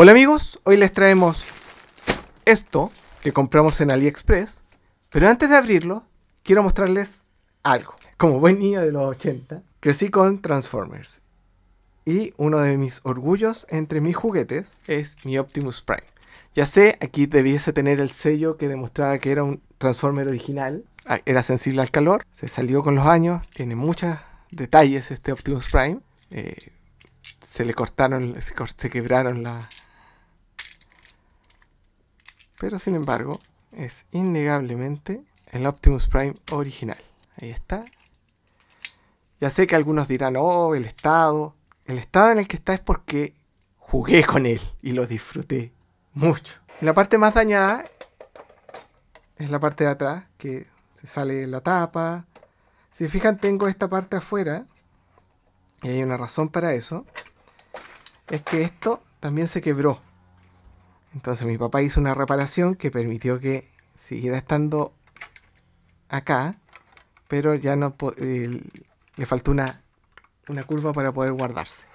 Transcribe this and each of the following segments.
Hola amigos, hoy les traemos esto que compramos en AliExpress, pero antes de abrirlo, quiero mostrarles algo. Como buen niño de los 80, crecí con Transformers y uno de mis orgullos entre mis juguetes es mi Optimus Prime. Ya sé, aquí debiese tener el sello que demostraba que era un Transformer original, ah, era sensible al calor, se salió con los años, tiene muchos detalles este Optimus Prime. Eh, se le cortaron, se quebraron la, pero sin embargo es innegablemente el Optimus Prime original. Ahí está. Ya sé que algunos dirán, oh, el estado. El estado en el que está es porque jugué con él y lo disfruté mucho. Y la parte más dañada es la parte de atrás, que se sale la tapa. Si fijan, tengo esta parte afuera. Y hay una razón para eso. Es que esto también se quebró. Entonces mi papá hizo una reparación que permitió que siguiera estando acá, pero ya no le faltó una, curva para poder guardarse.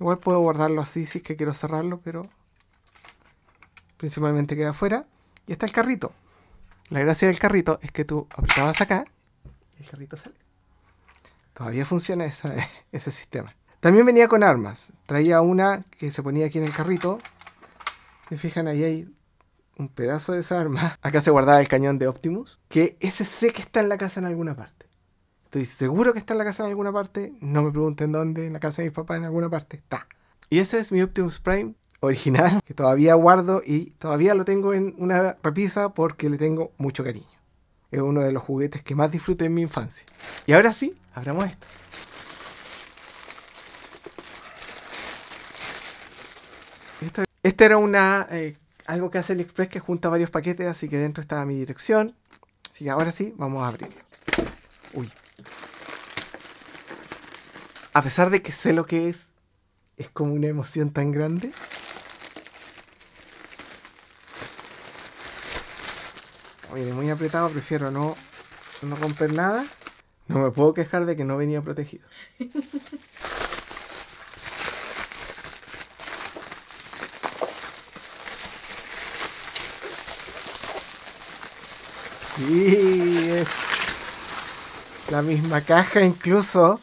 Igual puedo guardarlo así si es que quiero cerrarlo, pero principalmente queda afuera. Y está el carrito. La gracia del carrito es que tú aplicabas acá y el carrito sale. Todavía funciona ese sistema. También venía con armas. Traía una que se ponía aquí en el carrito, me fijan, ahí hay un pedazo de esa arma. Acá se guardaba el cañón de Optimus. Que ese sé que está en la casa en alguna parte. Estoy seguro que está en la casa en alguna parte. No me pregunten dónde. En la casa de mis papás en alguna parte. Está. Y ese es mi Optimus Prime original. Que todavía guardo y todavía lo tengo en una repisa porque le tengo mucho cariño. Es uno de los juguetes que más disfruté en mi infancia. Y ahora sí, abramos esto. Este era una, eh, algo que hace el Express que junta varios paquetes, así que dentro estaba mi dirección. Así que ahora sí, vamos a abrirlo. Uy. A pesar de que sé lo que es, es como una emoción tan grande. muy apretado, prefiero no, no romper nada. No me puedo quejar de que no venía protegido. y la misma caja incluso.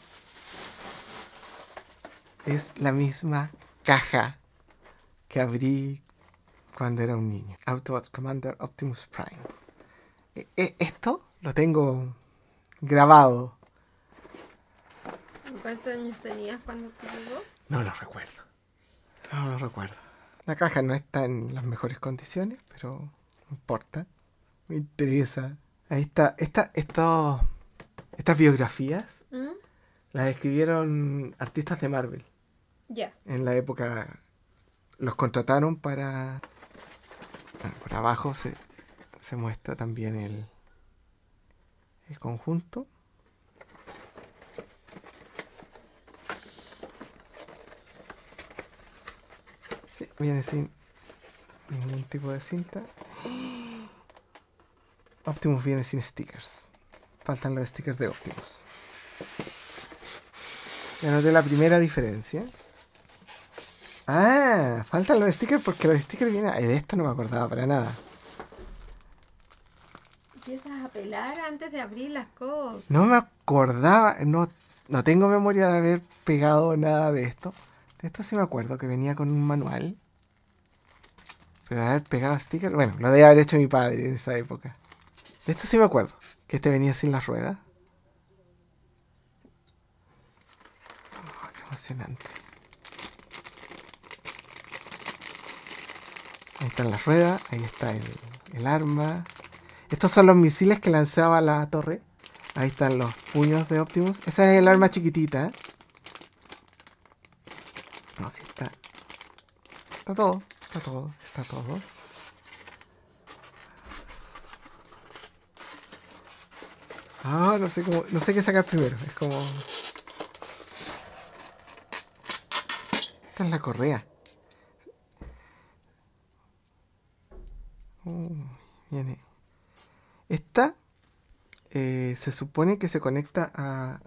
Es la misma caja que abrí cuando era un niño. Autobot Commander Optimus Prime. E, e, esto lo tengo grabado. ¿Cuántos años tenías cuando te llegó? No lo recuerdo. No lo recuerdo. La caja no está en las mejores condiciones, pero no importa. Me interesa. Ahí está. estas biografías ¿Mm? las escribieron artistas de Marvel. Ya. En la época los contrataron para... por abajo se, se muestra también el, el conjunto. viene sin ningún tipo de cinta. Optimus viene sin stickers. Faltan los stickers de Optimus. Ya noté la primera diferencia. Ah, faltan los stickers porque los stickers vienen... De esto no me acordaba para nada. Empiezas a pelar antes de abrir las cosas. No me acordaba, no, no tengo memoria de haber pegado nada de esto. De esto sí me acuerdo que venía con un manual. Pero de haber pegado stickers, bueno, lo debe haber hecho mi padre en esa época. De esto sí me acuerdo. Que este venía sin las ruedas. Oh, qué emocionante. Ahí están las ruedas, ahí está el, arma. Estos son los misiles que lanzaba la torre. Ahí están los puños de Optimus. Esa es el arma chiquitita. ¿eh? No, sí está. Está todo, está todo, está todo. Ah, no sé qué sacar primero. Es como. Esta es la correa. Mm, viene. Esta eh, se supone que se conecta a,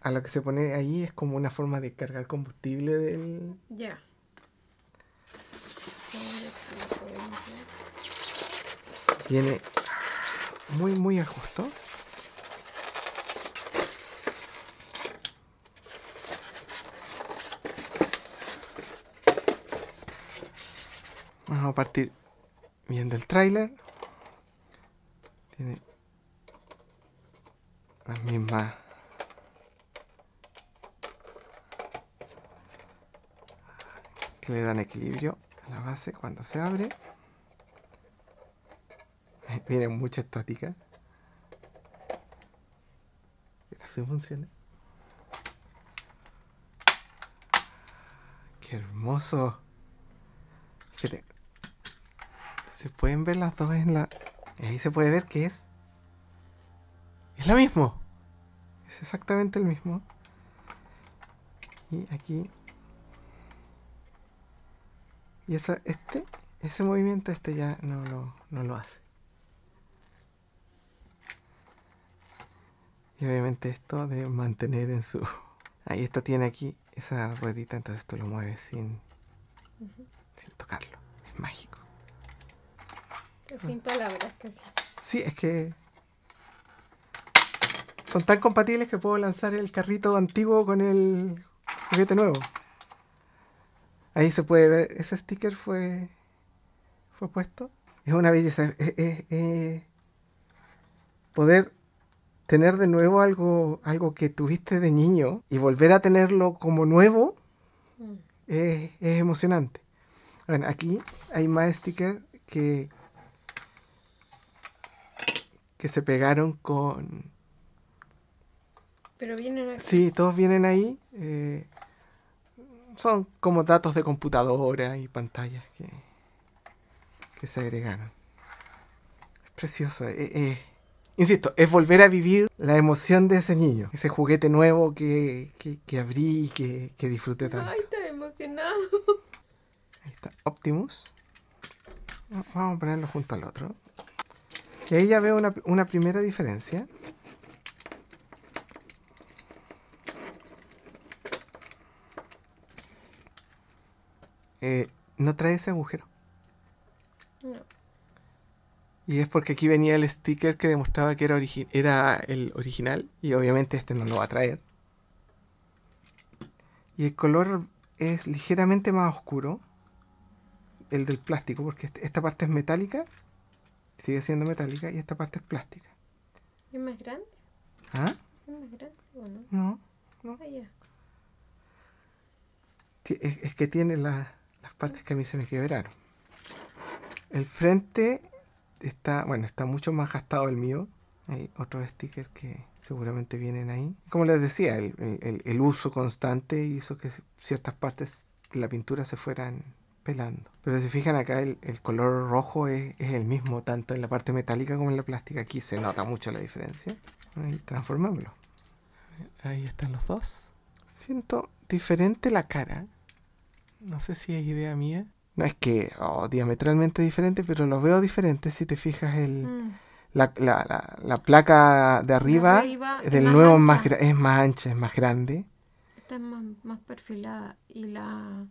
a lo que se pone ahí. Es como una forma de cargar combustible del. Ya. Viene muy, muy ajustado Vamos a partir viendo el tráiler. Tiene las mismas... Que le dan equilibrio a la base cuando se abre. Viene mucha estática. que así funciona. Qué hermoso. Se pueden ver las dos en la... Ahí se puede ver que es... Es lo mismo. Es exactamente el mismo. Y aquí... Y eso este, ese movimiento este ya no lo, hace. Y obviamente esto de mantener en su... Ahí esto tiene aquí esa ruedita, entonces tú lo mueves sin, sin tocarlo. Es mágico. Sin palabras, casi. Sí, es que son tan compatibles que puedo lanzar el carrito antiguo con el juguete nuevo. Ahí se puede ver, ese sticker fue, fue puesto. Es una belleza. Poder tener de nuevo algo, algo que tuviste de niño y volver a tenerlo como nuevo mm. es, es emocionante. Bueno, aquí hay más stickers que que se pegaron con... Pero vienen aquí. Sí, todos vienen ahí. Eh, son como datos de computadora y pantallas que, se agregaron. Es precioso. Eh, eh, insisto, es volver a vivir la emoción de ese niño, ese juguete nuevo que, abrí y que, que disfruté tanto. Ay, está emocionado. Ahí está Optimus. Vamos a ponerlo junto al otro. Y ahí ya veo una, primera diferencia. Eh, no trae ese agujero. Y es porque aquí venía el sticker que demostraba que era, era el original. Y obviamente este no lo va a traer. Y el color es ligeramente más oscuro. El del plástico, porque este, esta parte es metálica Sigue siendo metálica y esta parte es plástica. es más grande? ¿Ah? ¿Es más grande o no? No, no. Ah, es, que tiene las partes que a mí se me quebraron. El frente está, bueno, está mucho más gastado el mío. Hay otros stickers que seguramente vienen ahí. Como les decía, el, el uso constante hizo que ciertas partes de la pintura se fueran pelando. Pero si fijan acá, el, color rojo es, el mismo tanto en la parte metálica como en la plástica. Aquí se nota mucho la diferencia. Y transformémoslo. Ahí están los dos. Siento diferente la cara. No sé si es idea mía. No es que oh, diametralmente diferente, pero lo veo diferente si te fijas el... Mm. La, la, la, placa de arriba, del nuevo es más ancha, es más grande. Esta es más, más perfilada y la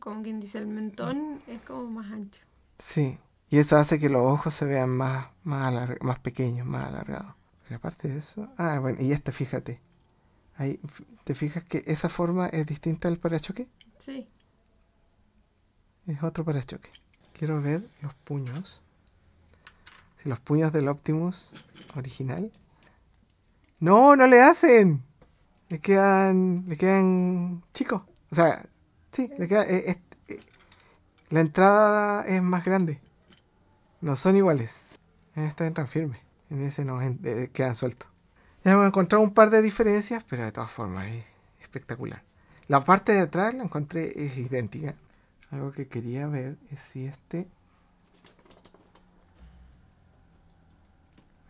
como quien dice, el mentón es como más ancho. Sí, y eso hace que los ojos se vean más, más, más pequeños, más alargados. Pero aparte de eso, ah, bueno, y este fíjate. Ahí, ¿Te fijas que esa forma es distinta al parachoque? Sí. Es otro parachoque. Quiero ver los puños. Si los puños del Optimus original. ¡No! ¡No le hacen! Le quedan. Le quedan chicos. O sea, Sí, eh, eh, la entrada es más grande. No son iguales. En esta entran firmes. En ese no eh, quedan sueltos. Ya hemos encontrado un par de diferencias, pero de todas formas es espectacular. La parte de atrás la encontré es idéntica. Algo que quería ver es si este...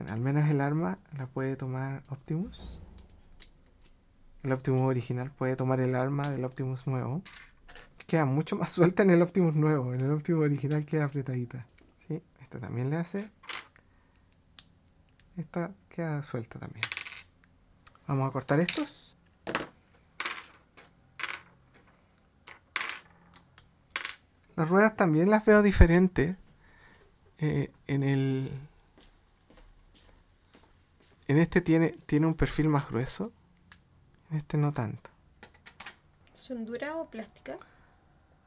al menos el arma la puede tomar Optimus. El Optimus original puede tomar el arma del Optimus nuevo queda mucho más suelta en el Optimus nuevo. En el Optimus original queda apretadita. ¿sí? Esta también le hace. Esta queda suelta también. Vamos a cortar estos. Las ruedas también las veo diferentes. Eh, en el... En este tiene, tiene un perfil más grueso. En este no tanto. ¿Son duras o plásticas?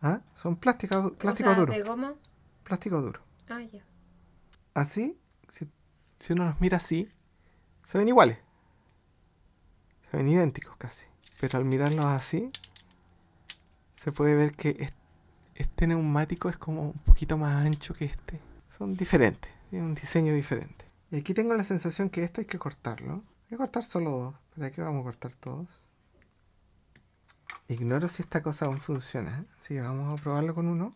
¿Ah? Son plásticos plástico duro. duro. ¿De Plástico duro. Ah, ya. Así, si, si, uno los mira así, se ven iguales. Se ven idénticos casi. Pero al mirarlos así, se puede ver que este neumático es como un poquito más ancho que este. Son diferentes, tienen un diseño diferente. Y aquí tengo la sensación que esto hay que cortarlo. Voy a cortar solo dos. ¿Para qué vamos a cortar todos? Ignoro si esta cosa aún funciona. Si que vamos a probarlo con uno.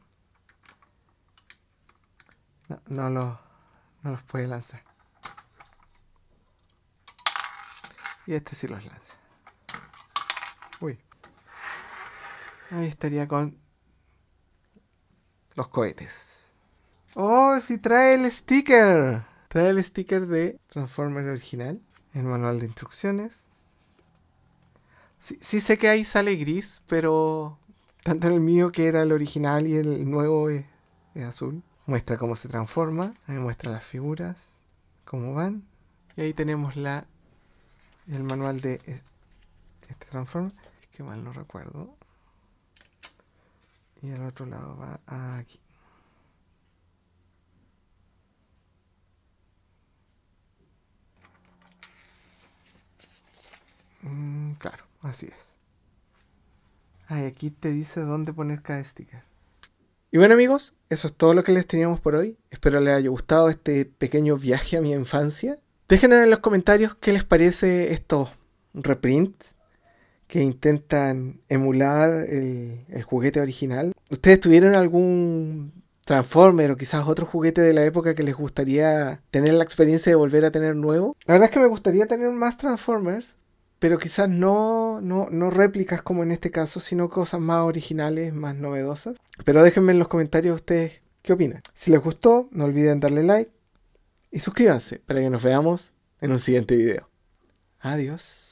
No, no, lo, no los puede lanzar. Y este sí los lanza. Uy. Ahí estaría con los cohetes. ¡Oh, Si trae el sticker! Trae el sticker de Transformer original, el manual de instrucciones, Sí, sé que ahí sale gris, pero tanto el mío que era el original y el nuevo es, eh, eh, azul. Muestra cómo se transforma, muestra las figuras, cómo van. Y ahí tenemos la el manual de eh, este transforma. Es que mal no recuerdo. Y al otro lado va aquí. Mm, claro. Así es. Ay, aquí te dice dónde poner cada sticker. Y bueno amigos, eso es todo lo que les teníamos por hoy. Espero les haya gustado este pequeño viaje a mi infancia. Dejen en los comentarios qué les parece estos reprints que intentan emular el, el, juguete original. ¿Ustedes tuvieron algún Transformer o quizás otro juguete de la época que les gustaría tener la experiencia de volver a tener nuevo? La verdad es que me gustaría tener más Transformers, pero quizás no, réplicas como en este caso, sino cosas más originales, más novedosas. Pero déjenme en los comentarios ustedes qué opinan. Si les gustó, no olviden darle like y suscríbanse para que nos veamos en un siguiente video. Adiós.